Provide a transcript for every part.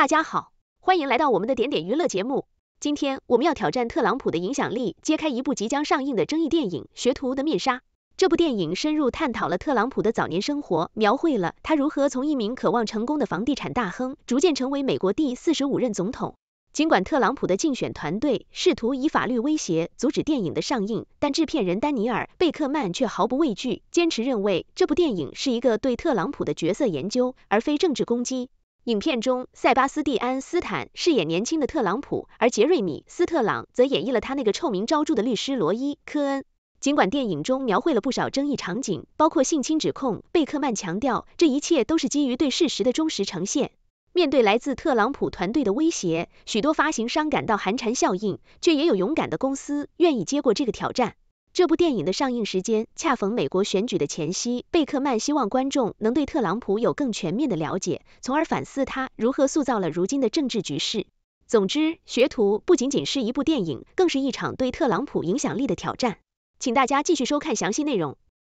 大家好，欢迎来到我们的点点娱乐节目。今天我们要挑战特朗普的影响力，揭开一部即将上映的争议电影《学徒》的面纱。这部电影深入探讨了特朗普的早年生活，描绘了他如何从一名渴望成功的房地产大亨，逐渐成为美国第四十五任总统。尽管特朗普的竞选团队试图以法律威胁阻止电影的上映，但制片人丹尼尔·贝克曼却毫不畏惧，坚持认为这部电影是一个对特朗普的角色研究，而非政治攻击。影片中，塞巴斯蒂安·斯坦饰演年轻的特朗普，而杰瑞米·斯特朗则演绎了他那个臭名昭著的律师罗伊·科恩。尽管电影中描绘了不少争议场景，包括性侵指控，贝克曼强调这一切都是基于对事实的忠实呈现。面对来自特朗普团队的威胁，许多发行商感到寒蝉效应，却也有勇敢的公司愿意接过这个挑战。这部电影的上映时间恰逢美国选举的前夕，贝克曼希望观众能对特朗普有更全面的了解，从而反思他如何塑造了如今的政治局势。总之，《学徒》不仅仅是一部电影，更是一场对特朗普影响力的挑战。请大家继续收看详细内容。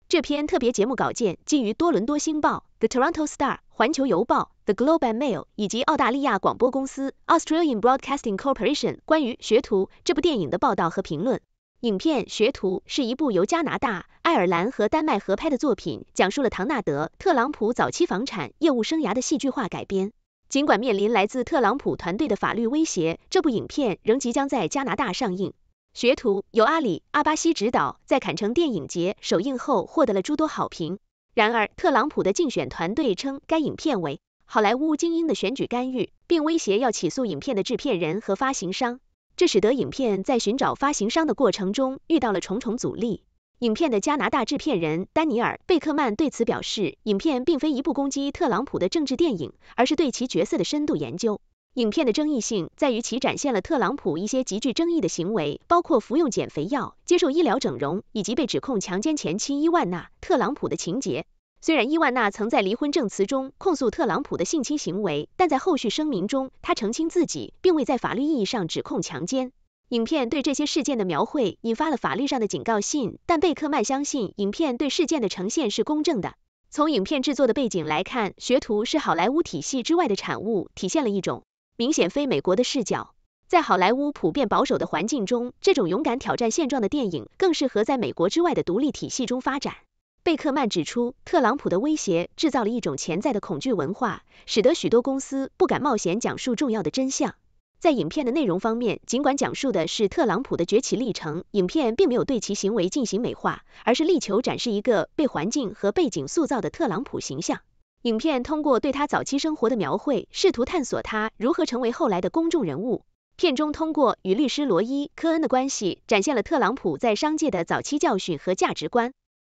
这篇特别节目稿件基于多伦多星报 （The Toronto Star）、环球邮报 （The g l o b a d Mail） 以及澳大利亚广播公司 （Australian Broadcasting Corporation） 关于《学徒》这部电影的报道和评论。影片《学徒》是一部由加拿大、爱尔兰和丹麦合拍的作品，讲述了唐纳德·特朗普早期房产业务生涯的戏剧化改编。尽管面临来自特朗普团队的法律威胁，这部影片仍即将在加拿大上映。《学徒》由阿里·阿巴西执导，在坎城电影节首映后获得了诸多好评。然而，特朗普的竞选团队称该影片为“好莱坞精英的选举干预”，并威胁要起诉影片的制片人和发行商。这使得影片在寻找发行商的过程中遇到了重重阻力。影片的加拿大制片人丹尼尔·贝克曼对此表示，影片并非一部攻击特朗普的政治电影，而是对其角色的深度研究。影片的争议性在于其展现了特朗普一些极具争议的行为，包括服用减肥药、接受医疗整容以及被指控强奸前妻伊万娜·特朗普的情节。虽然伊万娜曾在离婚证词中控诉特朗普的性侵行为，但在后续声明中，她澄清自己并未在法律意义上指控强奸。影片对这些事件的描绘引发了法律上的警告信，但贝克曼相信影片对事件的呈现是公正的。从影片制作的背景来看，《学徒》是好莱坞体系之外的产物，体现了一种明显非美国的视角。在好莱坞普遍保守的环境中，这种勇敢挑战现状的电影更适合在美国之外的独立体系中发展。贝克曼指出，特朗普的威胁制造了一种潜在的恐惧文化，使得许多公司不敢冒险讲述重要的真相。在影片的内容方面，尽管讲述的是特朗普的崛起历程，影片并没有对其行为进行美化，而是力求展示一个被环境和背景塑造的特朗普形象。影片通过对他早期生活的描绘，试图探索他如何成为后来的公众人物。片中通过与律师罗伊·科恩的关系，展现了特朗普在商界的早期教训和价值观。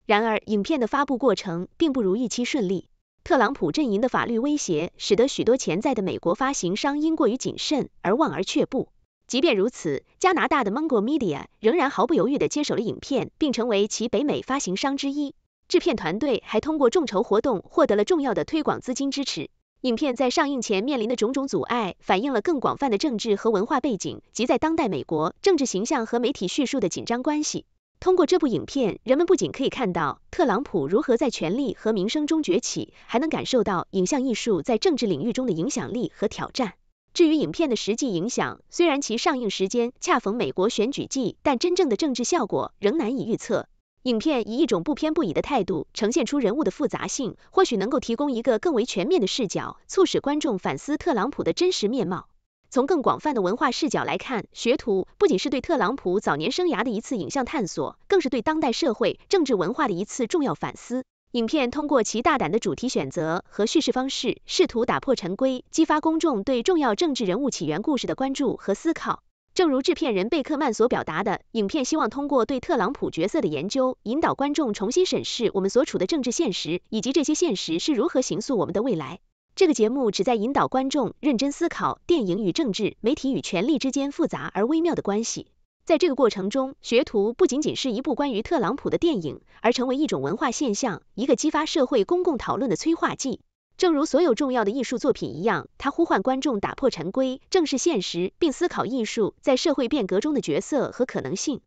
然而，影片的发布过程并不如预期顺利。特朗普阵营的法律威胁使得许多潜在的美国发行商因过于谨慎而望而却步。即便如此，加拿大的 Mongol Media 仍然毫不犹豫地接手了影片，并成为其北美发行商之一。制片团队还通过众筹活动获得了重要的推广资金支持。影片在上映前面临的种种阻碍，反映了更广泛的政治和文化背景，及在当代美国政治形象和媒体叙述的紧张关系。通过这部影片，人们不仅可以看到特朗普如何在权力和名声中崛起，还能感受到影像艺术在政治领域中的影响力和挑战。至于影片的实际影响，虽然其上映时间恰逢美国选举季，但真正的政治效果仍难以预测。影片以一种不偏不倚的态度，呈现出人物的复杂性，或许能够提供一个更为全面的视角，促使观众反思特朗普的真实面貌。从更广泛的文化视角来看，《学徒》不仅是对特朗普早年生涯的一次影像探索，更是对当代社会政治文化的一次重要反思。影片通过其大胆的主题选择和叙事方式，试图打破陈规，激发公众对重要政治人物起源故事的关注和思考。正如制片人贝克曼所表达的，影片希望通过对特朗普角色的研究，引导观众重新审视我们所处的政治现实，以及这些现实是如何形塑我们的未来。这个节目旨在引导观众认真思考电影与政治、媒体与权力之间复杂而微妙的关系。在这个过程中，《学徒》不仅仅是一部关于特朗普的电影，而成为一种文化现象，一个激发社会公共讨论的催化剂。正如所有重要的艺术作品一样，它呼唤观众打破陈规，正视现实，并思考艺术在社会变革中的角色和可能性。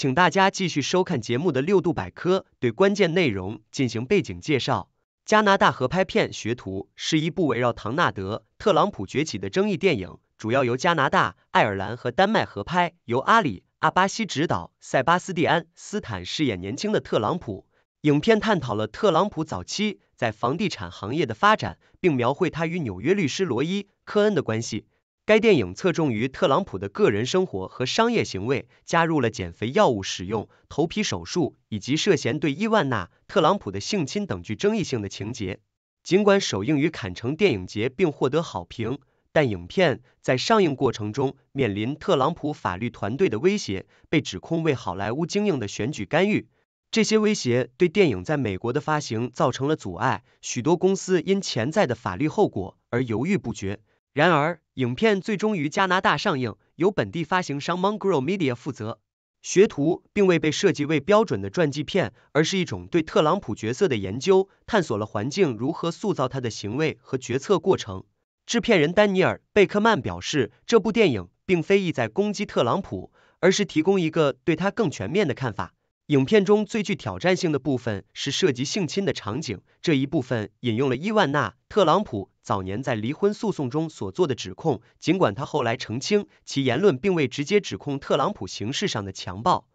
请大家继续收看节目的六度百科，对关键内容进行背景介绍。加拿大合拍片《学徒》是一部围绕唐纳德·特朗普崛起的争议电影，主要由加拿大、爱尔兰和丹麦合拍，由阿里·阿巴西执导，塞巴斯蒂安·斯坦饰演年轻的特朗普。影片探讨了特朗普早期在房地产行业的发展，并描绘他与纽约律师罗伊·科恩的关系。该电影侧重于特朗普的个人生活和商业行为，加入了减肥药物使用、头皮手术以及涉嫌对伊万娜·特朗普的性侵等具争议性的情节。尽管首映于坎城电影节并获得好评，但影片在上映过程中面临特朗普法律团队的威胁，被指控为好莱坞精英的选举干预。这些威胁对电影在美国的发行造成了阻碍，许多公司因潜在的法律后果而犹豫不决。然而，影片最终于加拿大上映，由本地发行商 Mongrel Media 负责。学徒并未被设计为标准的传记片，而是一种对特朗普角色的研究，探索了环境如何塑造他的行为和决策过程。制片人丹尼尔·贝克曼表示，这部电影并非意在攻击特朗普，而是提供一个对他更全面的看法。影片中最具挑战性的部分是涉及性侵的场景，这一部分引用了伊万娜·特朗普早年在离婚诉讼中所做的指控，尽管他后来澄清其言论并未直接指控特朗普形式上的强暴。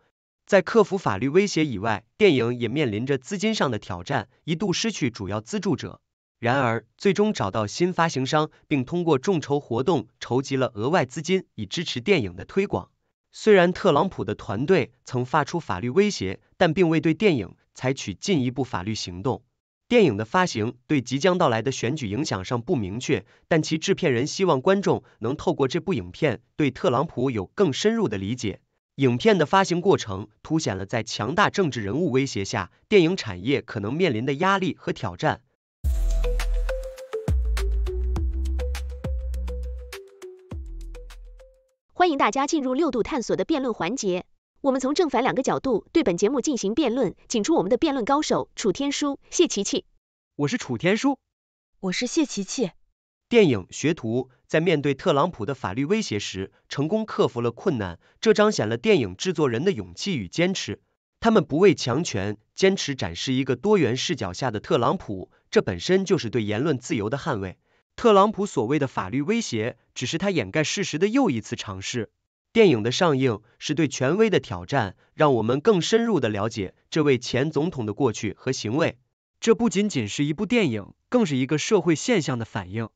在克服法律威胁以外，电影也面临着资金上的挑战，一度失去主要资助者。然而，最终找到新发行商，并通过众筹活动筹集了额外资金，以支持电影的推广。虽然特朗普的团队曾发出法律威胁，但并未对电影采取进一步法律行动。电影的发行对即将到来的选举影响上不明确，但其制片人希望观众能透过这部影片对特朗普有更深入的理解。影片的发行过程凸显了在强大政治人物威胁下，电影产业可能面临的压力和挑战。欢迎大家进入六度探索的辩论环节。我们从正反两个角度对本节目进行辩论，请出我们的辩论高手楚天舒、谢琪琪。我是楚天舒，我是谢琪琪。电影《学徒》在面对特朗普的法律威胁时，成功克服了困难，这彰显了电影制作人的勇气与坚持。他们不畏强权，坚持展示一个多元视角下的特朗普，这本身就是对言论自由的捍卫。特朗普所谓的法律威胁，只是他掩盖事实的又一次尝试。电影的上映是对权威的挑战，让我们更深入的了解这位前总统的过去和行为。这不仅仅是一部电影，更是一个社会现象的反映。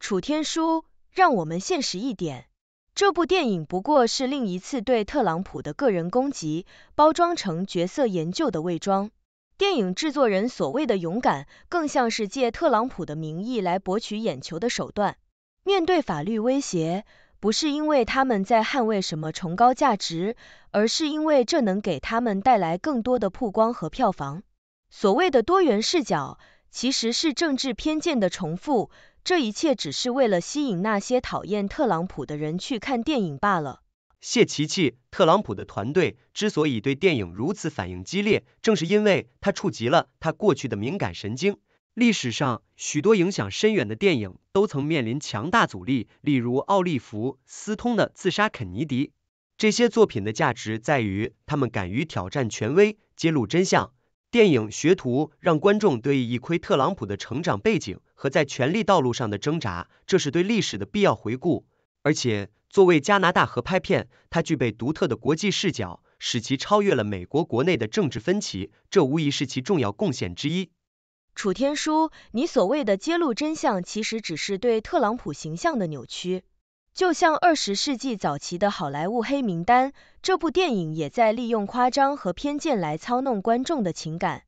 楚天舒，让我们现实一点，这部电影不过是另一次对特朗普的个人攻击，包装成角色研究的伪装。电影制作人所谓的勇敢，更像是借特朗普的名义来博取眼球的手段。面对法律威胁，不是因为他们在捍卫什么崇高价值，而是因为这能给他们带来更多的曝光和票房。所谓的多元视角，其实是政治偏见的重复。这一切只是为了吸引那些讨厌特朗普的人去看电影罢了。谢奇奇，特朗普的团队之所以对电影如此反应激烈，正是因为他触及了他过去的敏感神经。历史上许多影响深远的电影都曾面临强大阻力，例如奥利弗·斯通的《刺杀肯尼迪》。这些作品的价值在于他们敢于挑战权威，揭露真相。电影《学徒》让观众得以一窥特朗普的成长背景和在权力道路上的挣扎，这是对历史的必要回顾。而且，作为加拿大合拍片，它具备独特的国际视角，使其超越了美国国内的政治分歧，这无疑是其重要贡献之一。楚天舒，你所谓的揭露真相，其实只是对特朗普形象的扭曲。就像二十世纪早期的好莱坞黑名单，这部电影也在利用夸张和偏见来操弄观众的情感。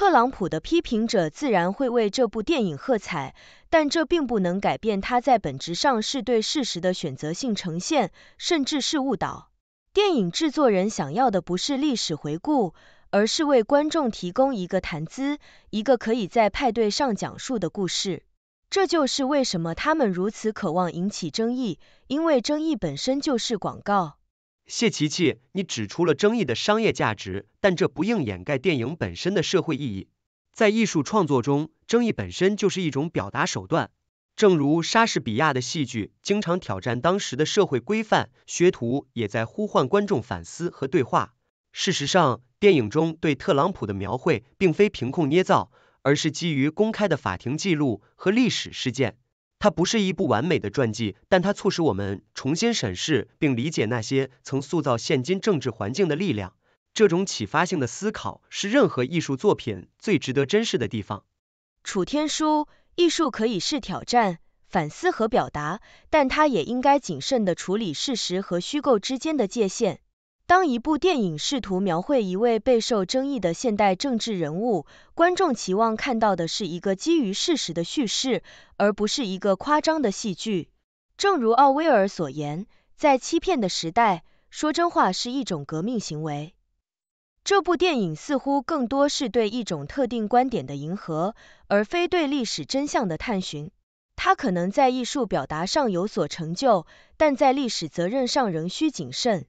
特朗普的批评者自然会为这部电影喝彩，但这并不能改变它在本质上是对事实的选择性呈现，甚至是误导。电影制作人想要的不是历史回顾，而是为观众提供一个谈资，一个可以在派对上讲述的故事。这就是为什么他们如此渴望引起争议，因为争议本身就是广告。谢琪琪，你指出了争议的商业价值，但这不应掩盖电影本身的社会意义。在艺术创作中，争议本身就是一种表达手段。正如莎士比亚的戏剧经常挑战当时的社会规范，学徒也在呼唤观众反思和对话。事实上，电影中对特朗普的描绘并非凭空捏造，而是基于公开的法庭记录和历史事件。它不是一部完美的传记，但它促使我们重新审视并理解那些曾塑造现今政治环境的力量。这种启发性的思考是任何艺术作品最值得珍视的地方。楚天舒，艺术可以是挑战、反思和表达，但它也应该谨慎地处理事实和虚构之间的界限。当一部电影试图描绘一位备受争议的现代政治人物，观众期望看到的是一个基于事实的叙事，而不是一个夸张的戏剧。正如奥威尔所言，在欺骗的时代，说真话是一种革命行为。这部电影似乎更多是对一种特定观点的迎合，而非对历史真相的探寻。它可能在艺术表达上有所成就，但在历史责任上仍需谨慎。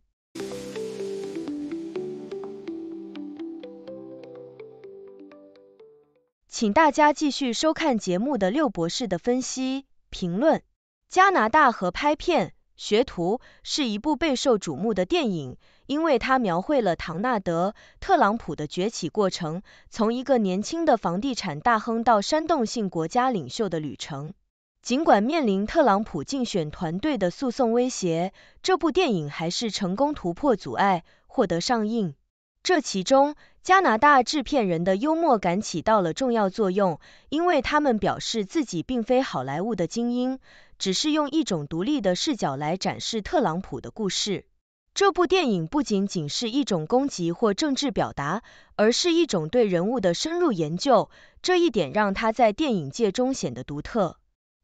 请大家继续收看节目的六博士的分析评论。加拿大合拍片《学徒》是一部备受瞩目的电影，因为它描绘了唐纳德·特朗普的崛起过程，从一个年轻的房地产大亨到煽动性国家领袖的旅程。尽管面临特朗普竞选团队的诉讼威胁，这部电影还是成功突破阻碍，获得上映。这其中，加拿大制片人的幽默感起到了重要作用，因为他们表示自己并非好莱坞的精英，只是用一种独立的视角来展示特朗普的故事。这部电影不仅仅是一种攻击或政治表达，而是一种对人物的深入研究，这一点让他在电影界中显得独特。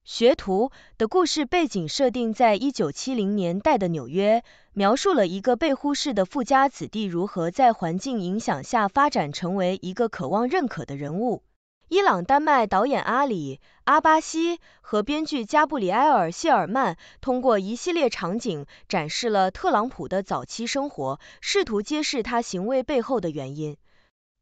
《学徒》的故事背景设定在1970年代的纽约，描述了一个被忽视的富家子弟如何在环境影响下发展成为一个渴望认可的人物。伊朗丹麦导演阿里·阿巴西和编剧加布里埃尔·谢尔曼通过一系列场景展示了特朗普的早期生活，试图揭示他行为背后的原因。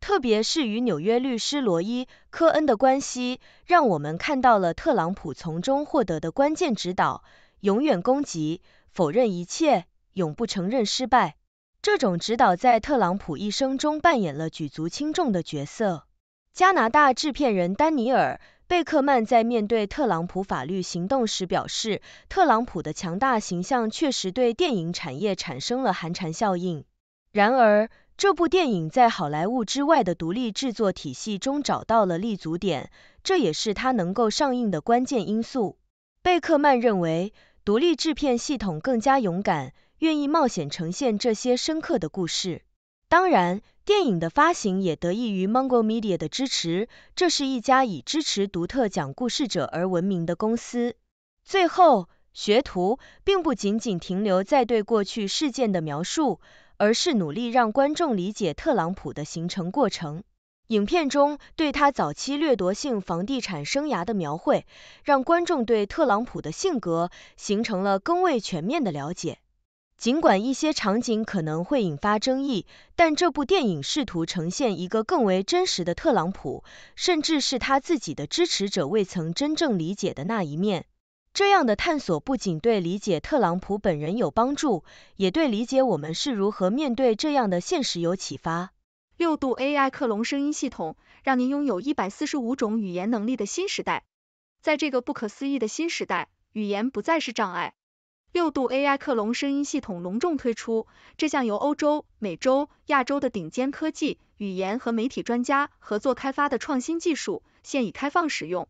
特别是与纽约律师罗伊·科恩的关系，让我们看到了特朗普从中获得的关键指导：永远攻击、否认一切、永不承认失败。这种指导在特朗普一生中扮演了举足轻重的角色。加拿大制片人丹尼尔·贝克曼在面对特朗普法律行动时表示，特朗普的强大形象确实对电影产业产生了寒蝉效应。然而，这部电影在好莱坞之外的独立制作体系中找到了立足点，这也是它能够上映的关键因素。贝克曼认为，独立制片系统更加勇敢，愿意冒险呈现这些深刻的故事。当然，电影的发行也得益于 m o n g o l Media 的支持，这是一家以支持独特讲故事者而闻名的公司。最后，学徒并不仅仅停留在对过去事件的描述。而是努力让观众理解特朗普的形成过程。影片中对他早期掠夺性房地产生涯的描绘，让观众对特朗普的性格形成了更为全面的了解。尽管一些场景可能会引发争议，但这部电影试图呈现一个更为真实的特朗普，甚至是他自己的支持者未曾真正理解的那一面。这样的探索不仅对理解特朗普本人有帮助，也对理解我们是如何面对这样的现实有启发。六度 AI 克隆声音系统，让您拥有一百四十五种语言能力的新时代。在这个不可思议的新时代，语言不再是障碍。六度 AI 克隆声音系统隆重推出，这项由欧洲、美洲、亚洲的顶尖科技、语言和媒体专家合作开发的创新技术，现已开放使用。